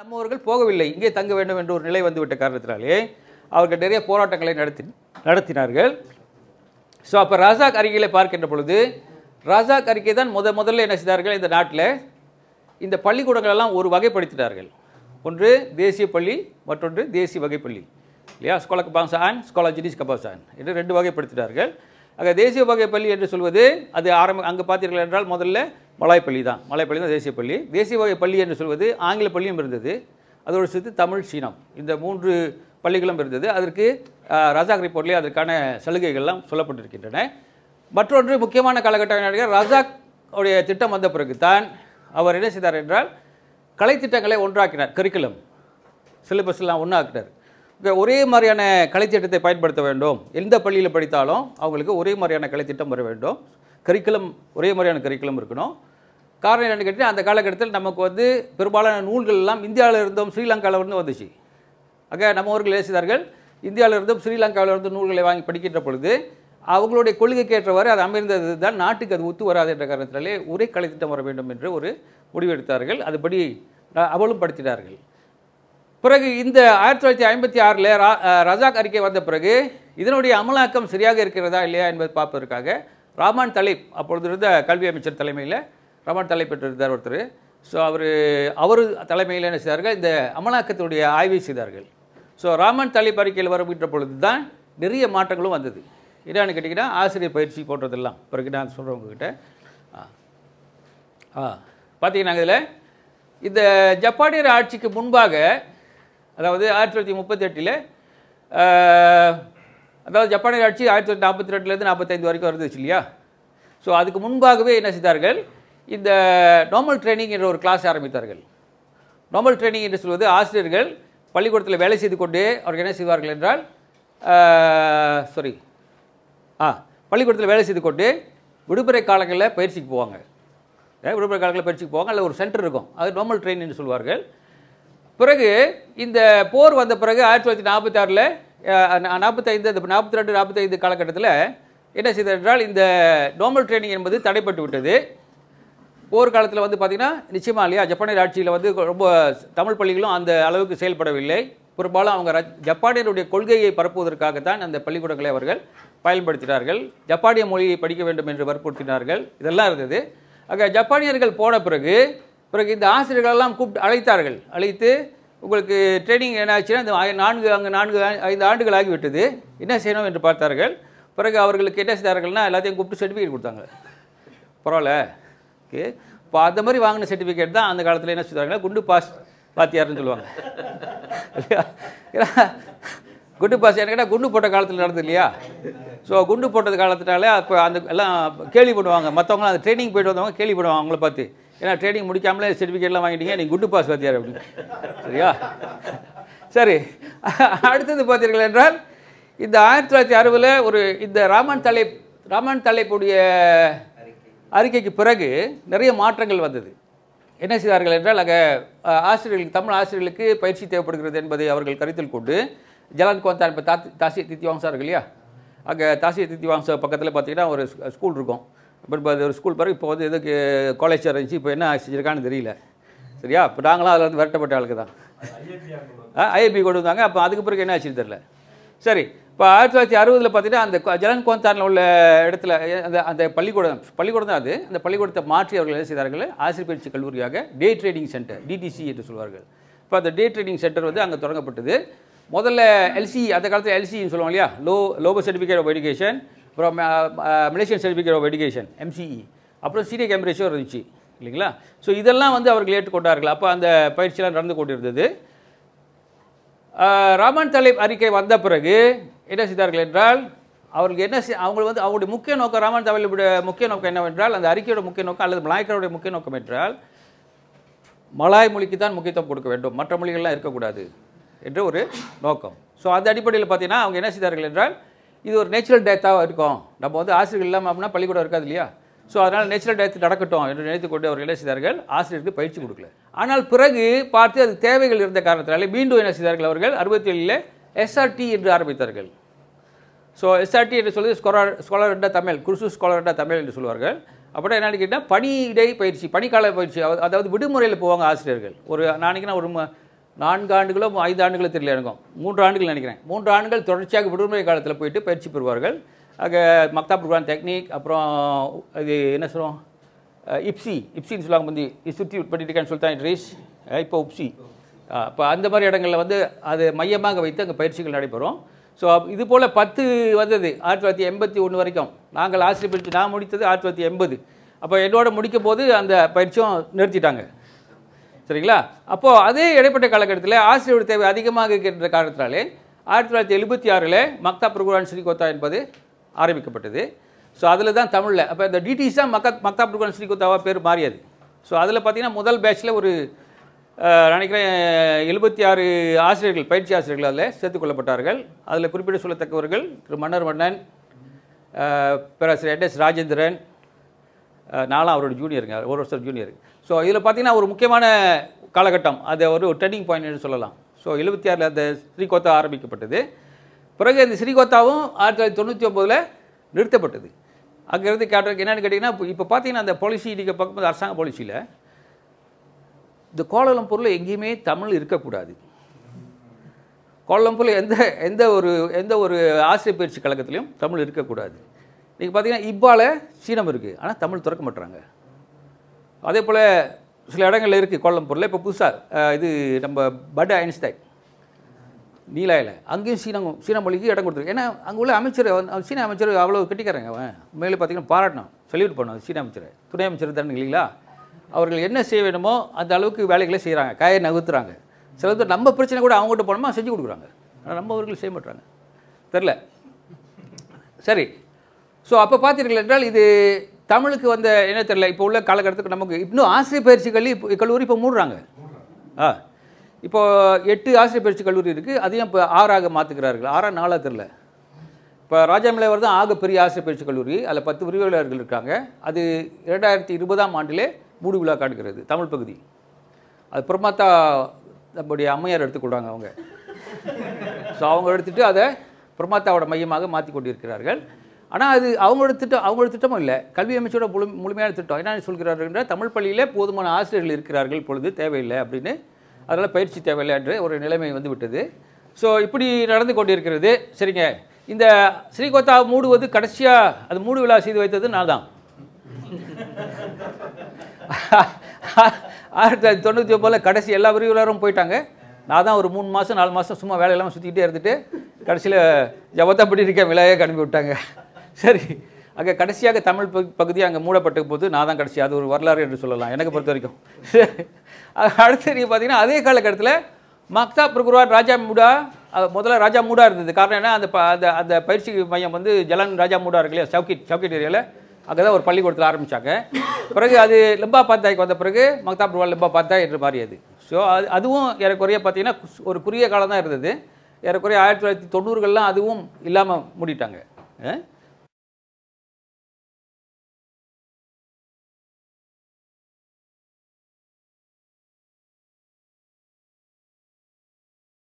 நம்மவர்கள் போகவில்லை இங்கே தங்க வேண்டும் என்ற ஒரு நிலை வந்துவிட்ட காரணத்தினாலே அவர்கள் நிறைய போராட்டங்களை நடத்தி நடத்தினார்கள் ஸோ அப்போ ராஜா அறிக்கையில் பார்க்கின்ற பொழுது ராஜா அறிக்கை தான் முத முதல்ல என்ன செய்தார்கள் இந்த நாட்டில் இந்த பள்ளிக்கூடங்களெல்லாம் ஒரு வகைப்படுத்தினார்கள் ஒன்று தேசிய பள்ளி மற்றொன்று தேசிய வகைப்பள்ளி இல்லையா ஸ்கோலக் பாங்சான் ஸ்கோலா ஜினிஸ் கபாசான் என்று ரெண்டு வகைப்படுத்தினார்கள் ஆக தேசிய வகை பள்ளி என்று சொல்வது அது ஆரம்ப அங்கே பார்த்தீர்கள் என்றால் முதல்ல மலாய்ப்பள்ளி தான் மலாய்ப்பள்ளி தான் தேசிய பள்ளி தேசிய வகை பள்ளி என்று சொல்வது ஆங்கில பள்ளியும் இருந்தது அதோடு சேர்த்து தமிழ் சீனம் இந்த மூன்று பள்ளிகளும் இருந்தது அதற்கு ரஜாக் ரிப்போர்ட்லேயே அதற்கான சலுகைகள்லாம் சொல்லப்பட்டிருக்கின்றன மற்றொன்று முக்கியமான காலகட்டம் நடிகர் ராஜாக் உடைய திட்டம் வந்த பிறகு தான் அவர் என்ன செய்தார் என்றால் கலைத்திட்டங்களை ஒன்றாக்கினார் கரிக்குலம் சிலபஸ்லாம் ஒன்றாக்கினார் ஒரே மாதிரியான கலைத்திட்டத்தை பயன்படுத்த வேண்டும் எந்த பள்ளியில் படித்தாலும் அவங்களுக்கு ஒரே மாதிரியான கலைத்திட்டம் வர வேண்டும் கரிக்குலம் ஒரே மாதிரியான கரிக்குலம் இருக்கணும் காரணம் என்னென்னு கேட்டிங்கன்னா அந்த காலகட்டத்தில் நமக்கு வந்து பெரும்பாலான நூல்கள் எல்லாம் இந்தியாவில் இருந்தும் ஸ்ரீலங்காவிலிருந்து வந்துச்சு ஆக நம்ம ஊர்கள் இருந்தும் இந்தியாவிலிருந்தும் ஸ்ரீலங்காவிலிருந்து நூல்களை வாங்கி படிக்கின்ற பொழுது அவங்களுடைய கொள்கைக்கு ஏற்றவாறு அது அமைந்தது தான் நாட்டுக்கு அது ஒத்து வராது என்ற காரணத்தினாலே ஒரே கலைத்திட்டம் வர வேண்டும் என்று ஒரு முடிவெடுத்தார்கள் அதுபடி அவளும் படுத்தினார்கள் பிறகு இந்த ஆயிரத்தி தொள்ளாயிரத்தி ஐம்பத்தி ஆறில் ரஜாக் அறிக்கை வந்த பிறகு இதனுடைய அமலாக்கம் சரியாக இருக்கிறதா இல்லையா என்பதை பார்ப்பதற்காக ராமான் தலைப் அப்பொழுது இருந்த கல்வி அமைச்சர் தலைமையில் ராமான் தலைப் பெற்றிருந்தார் ஒருத்தர் ஸோ அவர் அவர் தலைமையில் என்ன செய்தார்கள் இந்த அமலாக்கத்தினுடைய ஆய்வை செய்தார்கள் ஸோ ராமன் தலைப் அறிக்கையில் வருகின்ற பொழுது தான் நிறைய மாற்றங்களும் வந்தது என்னென்னு கேட்டிங்கன்னா ஆசிரியர் பயிற்சி போன்றதெல்லாம் பிறகு நான் சொல்கிறேன் உங்ககிட்ட ஆ பார்த்தீங்கன்னா இதில் இந்த ஜப்பானியர் ஆட்சிக்கு முன்பாக அதாவது ஆயிரத்தி தொள்ளாயிரத்தி முப்பத்தெட்டில் அதாவது ஜப்பானிய ஆட்சி ஆயிரத்தி தொள்ளாயிரத்தி நாற்பத்தி ரெண்டுலேருந்து நாற்பத்தைந்து வரைக்கும் வருது இல்லையா ஸோ அதுக்கு முன்பாகவே என்ன செய்தார்கள் இந்த நார்மல் ட்ரைனிங் என்ற ஒரு கிளாஸ் ஆரம்பித்தார்கள் நார்மல் ட்ரைனிங் என்று சொல்வது ஆசிரியர்கள் பள்ளிக்கூடத்தில் வேலை செய்து கொண்டு அவர்கள் என்ன செய்வார்கள் என்றால் சாரி ஆ பள்ளிக்கூடத்தில் வேலை செய்து கொண்டு விடுமுறை காலங்களில் பயிற்சிக்கு போவாங்க விடுமுறை காலங்களில் பயிற்சிக்கு போவாங்க அல்ல ஒரு சென்டர் இருக்கும் அது நார்மல் ட்ரெயின் என்று சொல்வார்கள் பிறகு இந்த போர் வந்த பிறகு ஆயிரத்தி தொள்ளாயிரத்தி நாற்பத்தி ஆறில் நாற்பத்தைந்து அந்த நாற்பத்தி ரெண்டு நாற்பத்தைந்து காலகட்டத்தில் என்ன செய்தார் என்றால் இந்த நோமல் ட்ரைனிங் என்பது தடைப்பட்டு விட்டது போர் காலத்தில் வந்து பார்த்திங்கன்னா நிச்சயமாக இல்லையா ஜப்பானியர் ஆட்சியில் வந்து ரொம்ப தமிழ் பள்ளிகளும் அந்த அளவுக்கு செயல்படவில்லை பெரும்பாலும் அவங்க ஜப்பானியருடைய கொள்கையை பரப்புவதற்காகத்தான் அந்த பள்ளிக்கூடங்களை அவர்கள் பயன்படுத்தினார்கள் ஜப்பானிய மொழியை படிக்க வேண்டும் என்று வற்புறுத்தினார்கள் இதெல்லாம் இருந்தது அங்கே ஜப்பானியர்கள் போன பிறகு பிறகு இந்த ஆசிரியர்களெல்லாம் கூப்பிட்டு அழைத்தார்கள் அழைத்து உங்களுக்கு ட்ரைனிங் என்ன ஆச்சுன்னா இந்த நான்கு அங்கே நான்கு ஐந்து ஆண்டுகள் ஆகிவிட்டது என்ன செய்யணும் என்று பார்த்தார்கள் பிறகு அவர்களுக்கு என்ன செய்தார்கள்னா எல்லாத்தையும் கூப்பிட்டு சர்டிஃபிகேட் கொடுத்தாங்க பரவாயில்ல ஓகே இப்போ அந்த மாதிரி வாங்கின சர்டிஃபிகேட் தான் அந்த காலத்தில் என்ன சொல்கிறாங்கன்னா குண்டு பாஸ் பாத்தியார்னு சொல்லுவாங்க இல்லையா குண்டு பாஸ் எனக்கு குண்டு போட்ட காலத்தில் நடந்தது இல்லையா ஸோ குண்டு போட்டது காலத்தினாலே அப்போ அந்த எல்லாம் கேள்வி பண்ணுவாங்க மற்றவங்களாம் அந்த ட்ரைனிங் போயிட்டு வந்தவங்க கேள்வி பண்ணுவாங்க அவங்கள பார்த்து ஏன்னா ட்ரேடிங் முடிக்காமலே சர்டிஃபிகேட்லாம் வாங்கிட்டீங்க நீங்கள் குட்டு பாஸ் வாத்தியார் அப்படின்னு சரியா சரி அடுத்தது பார்த்தீர்கள் என்றால் இந்த ஆயிரத்தி தொள்ளாயிரத்தி அறுபதில் ஒரு இந்த ராமன் தலை ராமன் தலைப்புடைய அறிக்கைக்கு பிறகு நிறைய மாற்றங்கள் வந்தது என்ன செய்தார்கள் என்றால் அங்கே ஆசிரியர்களுக்கு தமிழ் ஆசிரியர்களுக்கு பயிற்சி தேவைப்படுகிறது என்பதை அவர்கள் கருத்தில் கொண்டு ஜலான் கோந்தான் இப்போ தாசி தாசிய தித்திவாங்சா இருக்கு இல்லையா அங்கே தாசிய தித்திவாங்ச பக்கத்தில் பார்த்தீங்கன்னா ஒரு ஸ்கூல் இருக்கும் பட் அது ஒரு ஸ்கூல் பிறகு இப்போ வந்து எதுக்கு காலேஜ் இருந்துச்சு இப்போ என்ன செஞ்சுருக்கான்னு தெரியல சரியா இப்போ நாங்களாம் அதில் வந்து விரட்டப்பட்ட ஆளுக்கு தான் ஐஏபி கொண்டு வந்தாங்க அப்போ அதுக்கு பிறகு என்ன ஆச்சு தெரில சரி இப்போ ஆயிரத்தி தொள்ளாயிரத்தி அறுபதில் பார்த்தீங்கன்னா அந்த ஜலன் கோந்தாரில் உள்ள இடத்துல அந்த அந்த பள்ளிக்கூடம் பள்ளிக்கூடம் தான் அது அந்த பள்ளிக்கூடத்தை மாற்றி அவர்கள் என்ன செய்தார்கள் ஆசிரியர் பயிற்சி கல்லூரியாக டே ட்ரேடிங் சென்டர் டிடிசி என்று சொல்வார்கள் இப்போ அந்த டே ட்ரேடிங் சென்டர் வந்து அங்கே தொடங்கப்பட்டது முதல்ல எல்சி அந்த காலத்தில் எல்சின்னு சொல்லுவாங்க இல்லையா லோ லோபர் சர்டிஃபிகேட் ஆஃப் எஜுகேஷன் அப்புறம் Malaysian certificate of education MCE அப்புறம் சீனியர் கேம்பரேஷும் இருந்துச்சு இல்லைங்களா ஸோ இதெல்லாம் வந்து அவர்கள் ஏற்றுக்கொண்டார்கள் அப்போ அந்த பயிற்சியெல்லாம் நடந்து கொண்டிருந்தது ராமன் தலை அறிக்கை வந்த பிறகு என்ன செய்தார்கள் என்றால் அவர்களுக்கு என்ன அவங்களுக்கு வந்து அவங்களுடைய முக்கிய நோக்கம் ராமன் தலைவருடைய முக்கிய நோக்கம் என்னவென்றால் அந்த அறிக்கையோட முக்கிய நோக்கம் அல்லது மலாய்க்கருடைய முக்கிய நோக்கம் என்றால் மலாய் மொழிக்கு தான் முக்கியத்துவம் கொடுக்க வேண்டும் மற்ற மொழிகள்லாம் இருக்கக்கூடாது என்ற ஒரு நோக்கம் ஸோ அந்த அடிப்படையில் பார்த்தீங்கன்னா அவங்க என்ன செய்தார்கள் என்றால் இது ஒரு நேச்சுரல் டேத்தாக இருக்கும் நம்ம வந்து ஆசிரியர்கள் இல்லாமல் அப்படின்னா பள்ளிக்கூடம் இருக்காது இல்லையா ஸோ அதனால் நேச்சுரல் டேத் நடக்கட்டும் என்று நினைத்து கொண்டு அவர் என்ன செய்தார்கள் ஆசிரியருக்கு பயிற்சி கொடுக்கல ஆனால் பிறகு பார்த்து அது தேவைகள் இருந்த காரணத்தினாலே மீண்டும் என்ன செய்தார்கள் அவர்கள் அறுபத்தி ஏழில் எஸ்ஆர்டி என்று ஆரம்பித்தார்கள் ஸோ எஸ்ஆர்டி என்று சொல்வது ஸ்கோலர் ஸ்காலர் என்ற தமிழ் குருசு ஸ்காலர் என்ற தமிழ் என்று சொல்வார்கள் அப்படின்னா என்னென்னு கேட்டால் பணியிடை பயிற்சி பணிக்கால பயிற்சி அதாவது விடுமுறையில் போவாங்க ஆசிரியர்கள் ஒரு நாளைக்கு நான் ஒரு நான்கு ஆண்டுகளோ ஐந்து ஆண்டுகளோ தெரியல எனக்கும் மூன்று ஆண்டுகள் நினைக்கிறேன் மூன்று ஆண்டுகள் தொடர்ச்சியாக விடுமுறை காலத்தில் போயிட்டு பயிற்சி பெறுவார்கள் அங்கே மக்தா புர்கான் டெக்னிக் அப்புறம் இது என்ன சொல்லுவோம் இப்சி இப்சின்னு சொல்லுவாங்க முந்தி இசுத்தி பண்ணிட்டு சொல்லிட்டேன் ரீஸ் இப்போ உப்சி இப்போ அந்த மாதிரி இடங்களில் வந்து அது மையமாக வைத்து அங்கே பயிற்சிகள் நடைபெறும் ஸோ இது போல் பத்து வந்தது ஆயிரத்தி தொள்ளாயிரத்தி எண்பத்தி ஒன்று வரைக்கும் நாங்கள் ஆசிரியர் பயிற்சி நான் முடித்தது ஆயிரத்தி தொள்ளாயிரத்தி எண்பது அப்போ என்னோட முடிக்கும் போது அந்த பயிற்சியும் நிறுத்திட்டாங்க சரிங்களா அப்போது அதே இடைப்பட்ட காலகட்டத்தில் ஆசிரியர் தேவை அதிகமாக இருக்கின்ற காரணத்தினாலே ஆயிரத்தி தொள்ளாயிரத்தி எழுபத்தி ஆறில் மக்தா புர்குரான் ஸ்ரீகோத்தா என்பது ஆரம்பிக்கப்பட்டது ஸோ அதில் தான் தமிழில் அப்போ இந்த டிடிஸ் தான் மக்கா மக்தா புர்குரான் ஸ்ரீகோத்தாவாக பேர் மாறியது ஸோ அதில் பார்த்திங்கன்னா முதல் பேட்சில் ஒரு நினைக்கிறேன் எழுபத்தி ஆறு ஆசிரியர்கள் பயிற்சி ஆசிரியர்கள் அதில் சேர்த்துக்கொள்ளப்பட்டார்கள் அதில் குறிப்பிட சொல்லத்தக்கவர்கள் திரு மன்னர் மன்னன் பேராசிரியர் என் எஸ் ராஜேந்திரன் நானும் அவரோட ஜூனியருங்க ஒரு வருஷம் ஜூனியர் ஸோ இதில் பார்த்தீங்கன்னா ஒரு முக்கியமான காலகட்டம் அது ஒரு டர்னிங் பாயிண்ட்னு சொல்லலாம் ஸோ எழுபத்தி ஆறில் அந்த ஸ்ரீகோத்தா ஆரம்பிக்கப்பட்டது பிறகு இந்த ஸ்ரீகோத்தாவும் ஆயிரத்தி தொள்ளாயிரத்தி தொண்ணூற்றி ஒம்போதில் நிறுத்தப்பட்டது அங்கேருந்து கேட்டு என்னென்னு கேட்டிங்கன்னா இப்போ பார்த்தீங்கன்னா அந்த பாலிசி நீங்கள் பார்க்கும்போது அரசாங்க பாலிசியில் இந்த கோலாலம்பூரில் எங்கேயுமே தமிழ் இருக்கக்கூடாது கோலாலம்பூரில் எந்த எந்த ஒரு எந்த ஒரு ஆசிரியர் பயிற்சி கழகத்திலையும் தமிழ் இருக்கக்கூடாது இன்றைக்கி பார்த்தீங்கன்னா இப்பால் சீனம் இருக்குது ஆனால் தமிழ் திறக்க மாட்டுறாங்க அதே போல் சில இடங்களில் இருக்குது கோலம்பூரில் இப்போ புதுசாக இது நம்ம பட் ஐன்ஸ்டைன் நீலாயில் அங்கேயும் சீனம் சீன மொழிக்கு இடம் கொடுத்துருக்கு ஏன்னா அங்கே உள்ள அமைச்சர் சீன அமைச்சர் அவ்வளோ கட்டிக்கிறாங்க அவன் மேலே பார்த்தீங்கன்னா பாராட்டணும் செல்யூட் பண்ணுவோம் சீன அமைச்சர் துணை அமைச்சர் தானே இல்லைங்களா அவர்கள் என்ன செய்ய வேணுமோ அந்த அளவுக்கு வேலைகளை செய்கிறாங்க காயை நகர்த்துறாங்க சில பேர் நம்ம பிரச்சனை கூட அவங்ககிட்ட போனோமா செஞ்சு கொடுக்குறாங்க ஆனால் நம்ம அவர்கள் செய்ய மாட்டுறாங்க தெரில சரி ஸோ அப்போ பார்த்தீர்கள் என்றால் இது தமிழுக்கு வந்த என்ன தெரியல இப்போ உள்ள காலகட்டத்துக்கு நமக்கு இன்னும் ஆசிரியர் பயிற்சி கல்வி கல்லூரி இப்போ மூடுறாங்க ஆ இப்போ எட்டு ஆசிரியர் பயிற்சி கல்லூரி இருக்குது அதையும் இப்போ ஆறாக மாற்றுக்கிறார்கள் ஆறாக நாளாக தெரில இப்போ ராஜாமலைவர் தான் ஆக பெரிய ஆசிரியர் பயிற்சி கல்லூரி அதில் பத்து விரிவாளர்கள் இருக்காங்க அது இரண்டாயிரத்தி இருபதாம் ஆண்டிலே மூடி விழா காட்டுகிறது தமிழ் பகுதி அது பிரமாத்தா நம்முடைய அம்மையார் எடுத்துக்கொள்றாங்க அவங்க ஸோ அவங்க எடுத்துகிட்டு அதை பிரமாத்தாவோட மையமாக மாற்றி கொண்டிருக்கிறார்கள் ஆனால் அது அவங்களோட திட்டம் அவங்களோட திட்டமும் இல்லை கல்வி அமைச்சோட முழு முழுமையான திட்டம் என்ன சொல்கிறார்கள் என்றால் தமிழ் பள்ளியில் போதுமான ஆசிரியர்கள் இருக்கிறார்கள் பொழுது தேவையில்லை அப்படின்னு அதனால் பயிற்சி தேவையில்லை என்று ஒரு நிலைமை வந்து விட்டது ஸோ இப்படி நடந்து கொண்டிருக்கிறது சரிங்க இந்த ஸ்ரீகோத்தா மூடுவது கடைசியாக அது மூடு விழா செய்து வைத்தது நான் தான் ஆயிரத்தி தொள்ளாயிரத்தி தொண்ணூற்றி ஒம்பதில் கடைசி எல்லா விரிவுரையும் போயிட்டாங்க நான் தான் ஒரு மூணு மாதம் நாலு மாதம் சும்மா வேலையெல்லாம் சுற்றிக்கிட்டே இருந்துட்டு கடைசியில் ஜபத்தை இருக்கேன் விலையை கிளம்பி விட்டாங்க சரி அங்கே கடைசியாக தமிழ் பகுதி அங்கே மூடப்பட்ட போது நான் தான் கடைசி அது ஒரு வரலாறு என்று சொல்லலாம் எனக்கு பொறுத்த வரைக்கும் அடுத்து நீங்கள் பார்த்தீங்கன்னா அதே காலகட்டத்தில் மக்தா பிரகுர்வார் ராஜா மூடா முதல்ல ராஜா மூடா இருந்தது காரணம் என்ன அந்த அந்த அந்த பயிற்சி மையம் வந்து ஜலன் ராஜா மூடா இருக்கு இல்லையா சவுக்கிட் சவுக்கிட் ஏரியாவில் அங்கே தான் ஒரு பள்ளிக்கூடத்தில் ஆரம்பித்தாங்க பிறகு அது லிம்பா பாத்தாய்க்கு வந்த பிறகு மக்தா பிரகுர்வார் லிம்பா பத்தாய் என்று மாறியது ஸோ அது அதுவும் ஏறக்குறைய பார்த்தீங்கன்னா ஒரு குறுகிய காலம் தான் இருந்தது ஏறக்குறைய ஆயிரத்தி தொள்ளாயிரத்தி தொண்ணூறுகள்லாம் அதுவும் இல்லாமல் மூடிட்டாங்க